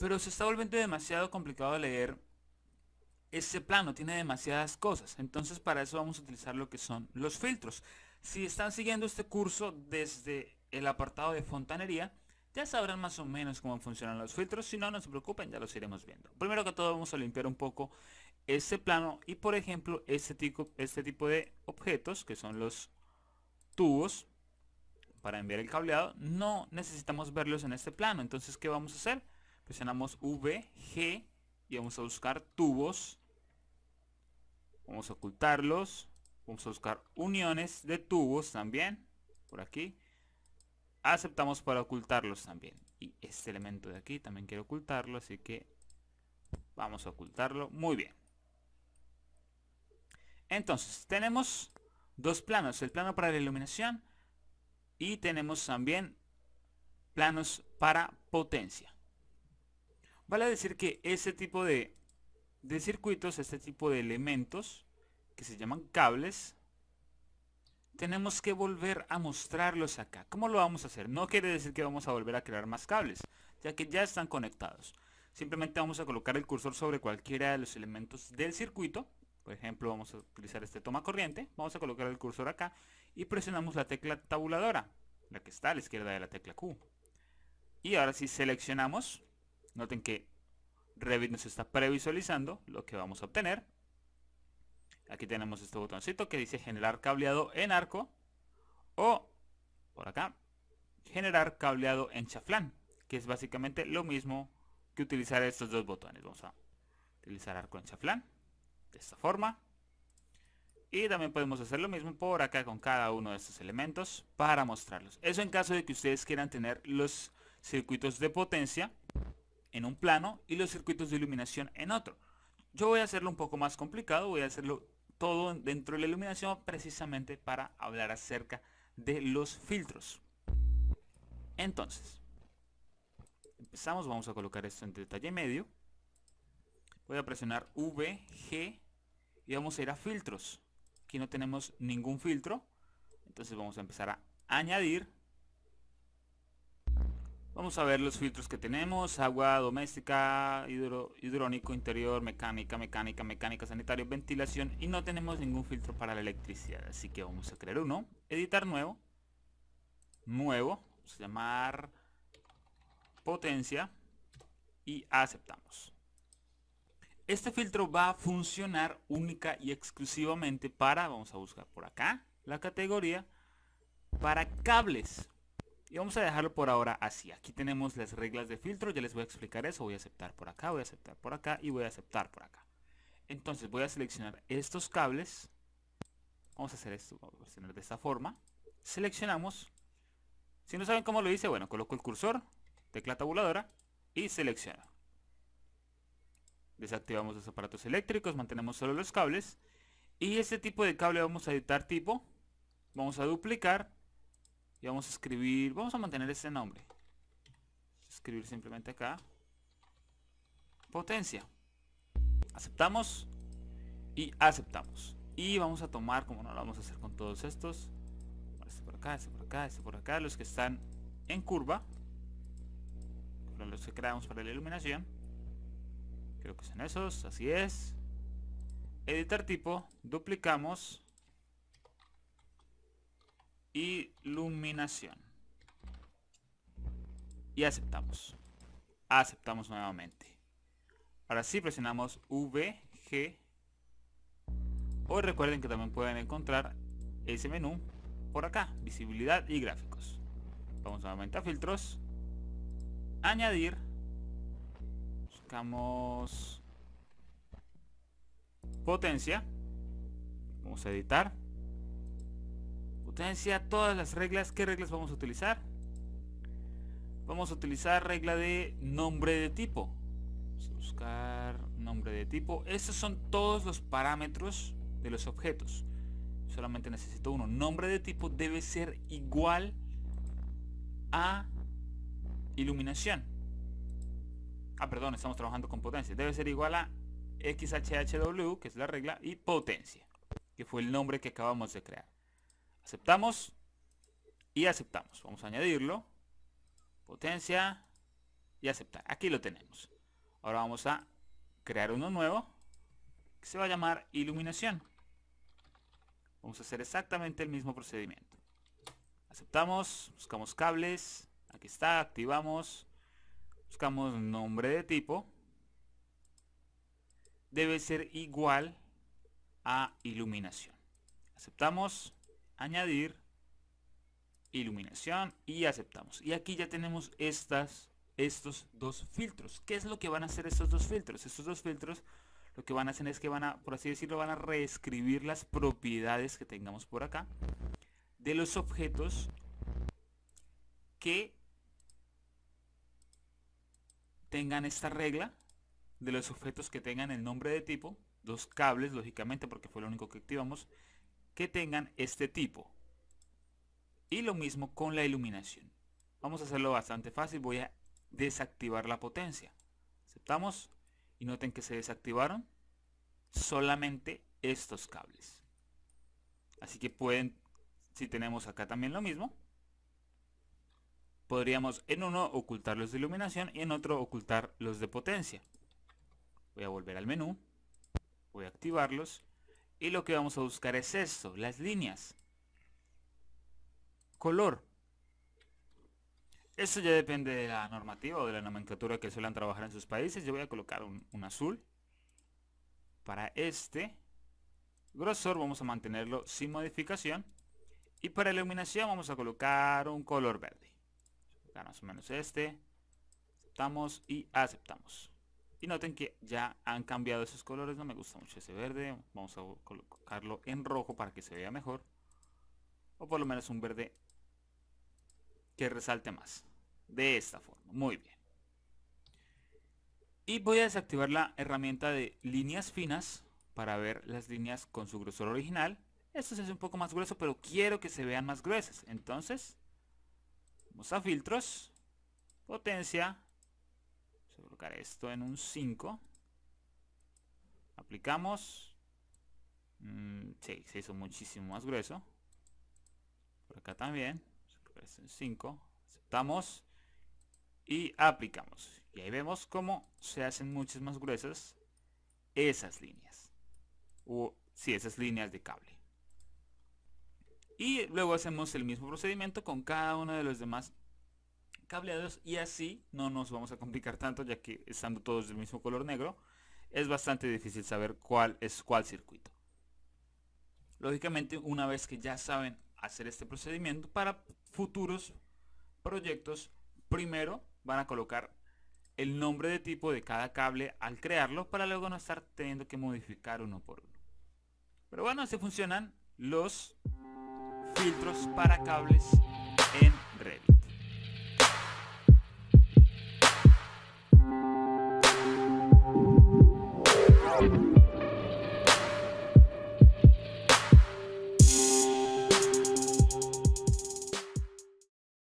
pero se está volviendo demasiado complicado leer ese plano, tiene demasiadas cosas. Entonces para eso vamos a utilizar lo que son los filtros. Si están siguiendo este curso desde el apartado de fontanería, ya sabrán más o menos cómo funcionan los filtros. Si no, no se preocupen, ya los iremos viendo. Primero que todo vamos a limpiar un poco este plano y por ejemplo este tipo, este tipo de objetos que son los tubos para enviar el cableado, no necesitamos verlos en este plano. Entonces, ¿qué vamos a hacer? Presionamos V, G y vamos a buscar tubos. Vamos a ocultarlos. Vamos a buscar uniones de tubos también. Por aquí. Aceptamos para ocultarlos también. Y este elemento de aquí también quiero ocultarlo, así que vamos a ocultarlo. Muy bien. Entonces, tenemos dos planos. El plano para la iluminación y tenemos también planos para potencia. Vale decir que este tipo de, de circuitos, este tipo de elementos, que se llaman cables, tenemos que volver a mostrarlos acá. ¿Cómo lo vamos a hacer? No quiere decir que vamos a volver a crear más cables, ya que ya están conectados. Simplemente vamos a colocar el cursor sobre cualquiera de los elementos del circuito por ejemplo, vamos a utilizar este toma corriente. Vamos a colocar el cursor acá y presionamos la tecla tabuladora, la que está a la izquierda de la tecla Q. Y ahora si seleccionamos, noten que Revit nos está previsualizando lo que vamos a obtener. Aquí tenemos este botoncito que dice generar cableado en arco o, por acá, generar cableado en chaflán, que es básicamente lo mismo que utilizar estos dos botones. Vamos a utilizar arco en chaflán de esta forma. Y también podemos hacer lo mismo por acá con cada uno de estos elementos para mostrarlos. Eso en caso de que ustedes quieran tener los circuitos de potencia en un plano y los circuitos de iluminación en otro. Yo voy a hacerlo un poco más complicado, voy a hacerlo todo dentro de la iluminación precisamente para hablar acerca de los filtros. Entonces, empezamos, vamos a colocar esto en detalle medio voy a presionar V, G y vamos a ir a filtros. Aquí no tenemos ningún filtro, entonces vamos a empezar a añadir. Vamos a ver los filtros que tenemos, agua doméstica, hidro, hidrónico, interior, mecánica, mecánica, mecánica, sanitario, ventilación y no tenemos ningún filtro para la electricidad, así que vamos a crear uno, editar nuevo, nuevo, llamar potencia y aceptamos. Este filtro va a funcionar única y exclusivamente para, vamos a buscar por acá, la categoría, para cables. Y vamos a dejarlo por ahora así. Aquí tenemos las reglas de filtro, ya les voy a explicar eso. Voy a aceptar por acá, voy a aceptar por acá y voy a aceptar por acá. Entonces voy a seleccionar estos cables. Vamos a hacer esto, vamos a seleccionar de esta forma. Seleccionamos. Si no saben cómo lo hice, bueno, coloco el cursor, tecla tabuladora y selecciono. Desactivamos los aparatos eléctricos, mantenemos solo los cables. Y este tipo de cable vamos a editar tipo. Vamos a duplicar. Y vamos a escribir, vamos a mantener este nombre. Escribir simplemente acá. Potencia. Aceptamos. Y aceptamos. Y vamos a tomar, como no lo vamos a hacer con todos estos. Este por acá, este por acá, este por acá. Los que están en curva. Los que creamos para la iluminación. Creo que son esos, así es. Editar tipo, duplicamos. Iluminación. Y aceptamos. Aceptamos nuevamente. Ahora sí presionamos V, G. O recuerden que también pueden encontrar ese menú por acá, visibilidad y gráficos. Vamos a aumentar filtros, añadir potencia. Vamos a editar. Potencia, todas las reglas. ¿Qué reglas vamos a utilizar? Vamos a utilizar regla de nombre de tipo. Vamos a buscar nombre de tipo. Estos son todos los parámetros de los objetos. Solamente necesito uno. Nombre de tipo debe ser igual a iluminación ah perdón, estamos trabajando con potencia, debe ser igual a XHHW, que es la regla, y potencia, que fue el nombre que acabamos de crear. Aceptamos y aceptamos. Vamos a añadirlo, potencia y aceptar. Aquí lo tenemos. Ahora vamos a crear uno nuevo que se va a llamar iluminación. Vamos a hacer exactamente el mismo procedimiento. Aceptamos, buscamos cables, aquí está, activamos, buscamos nombre de tipo, debe ser igual a iluminación. Aceptamos, añadir, iluminación y aceptamos. Y aquí ya tenemos estas, estos dos filtros. ¿Qué es lo que van a hacer estos dos filtros? Estos dos filtros lo que van a hacer es que van a, por así decirlo, van a reescribir las propiedades que tengamos por acá de los objetos que tengan esta regla de los objetos que tengan el nombre de tipo, los cables lógicamente porque fue lo único que activamos, que tengan este tipo. Y lo mismo con la iluminación. Vamos a hacerlo bastante fácil, voy a desactivar la potencia. Aceptamos y noten que se desactivaron solamente estos cables. Así que pueden, si tenemos acá también lo mismo, podríamos en uno ocultar los de iluminación y en otro ocultar los de potencia. Voy a volver al menú, voy a activarlos y lo que vamos a buscar es esto, las líneas. Color. Eso ya depende de la normativa o de la nomenclatura que suelen trabajar en sus países. Yo voy a colocar un, un azul. Para este grosor vamos a mantenerlo sin modificación. Y para iluminación vamos a colocar un color verde más o menos este. Aceptamos y aceptamos. Y noten que ya han cambiado esos colores. No me gusta mucho ese verde. Vamos a colocarlo en rojo para que se vea mejor. O por lo menos un verde que resalte más. De esta forma. Muy bien. Y voy a desactivar la herramienta de líneas finas para ver las líneas con su grosor original. Esto se hace un poco más grueso, pero quiero que se vean más gruesas. Entonces a filtros. Potencia. colocar esto en un 5. Aplicamos. Mm, se hizo muchísimo más grueso. Por acá también. 5. Aceptamos. Y aplicamos. Y ahí vemos cómo se hacen muchas más gruesas esas líneas. O si esas líneas de cable. Y luego hacemos el mismo procedimiento con cada uno de los demás cableados y así no nos vamos a complicar tanto ya que estando todos del mismo color negro es bastante difícil saber cuál es cuál circuito. Lógicamente una vez que ya saben hacer este procedimiento para futuros proyectos primero van a colocar el nombre de tipo de cada cable al crearlo para luego no estar teniendo que modificar uno por uno. Pero bueno, así funcionan los filtros para cables